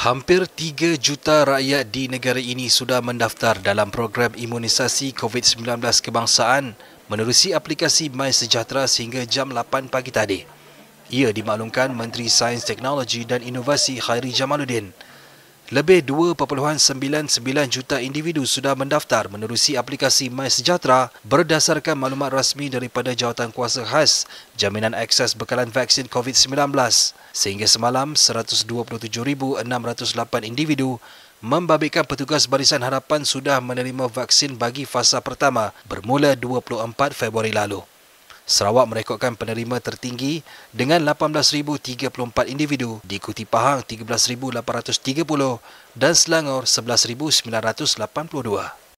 Hampir 3 juta rakyat di negara ini sudah mendaftar dalam program imunisasi COVID-19 kebangsaan menerusi aplikasi My Sejahtera sehingga jam 8 pagi tadi. Ia dimaklumkan Menteri Sains Teknologi dan Inovasi Khairi Jamaluddin. Lebih 2.99 juta individu sudah mendaftar menerusi aplikasi MySejahtera berdasarkan maklumat rasmi daripada jawatan kuasa khas Jaminan Akses Bekalan Vaksin COVID-19. Sehingga semalam, 127,608 individu membabitkan petugas barisan harapan sudah menerima vaksin bagi fasa pertama bermula 24 Februari lalu. Sarawak merekodkan penerima tertinggi dengan 18,034 individu, diikuti Pahang 13,830 dan Selangor 11,982.